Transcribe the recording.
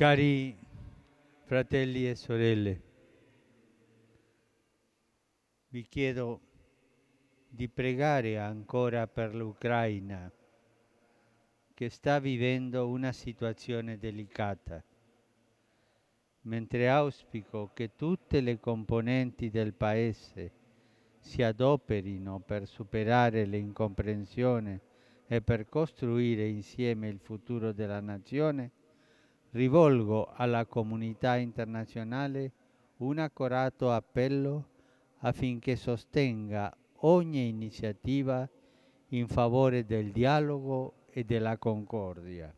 Cari fratelli e sorelle, vi chiedo di pregare ancora per l'Ucraina che sta vivendo una situazione delicata, mentre auspico che tutte le componenti del Paese si adoperino per superare l'incomprensione e per costruire insieme il futuro della nazione, rivolgo la comunidad internacional un accorato appello affinché sostenga ogni iniciativa in favore del dialogo e della concordia.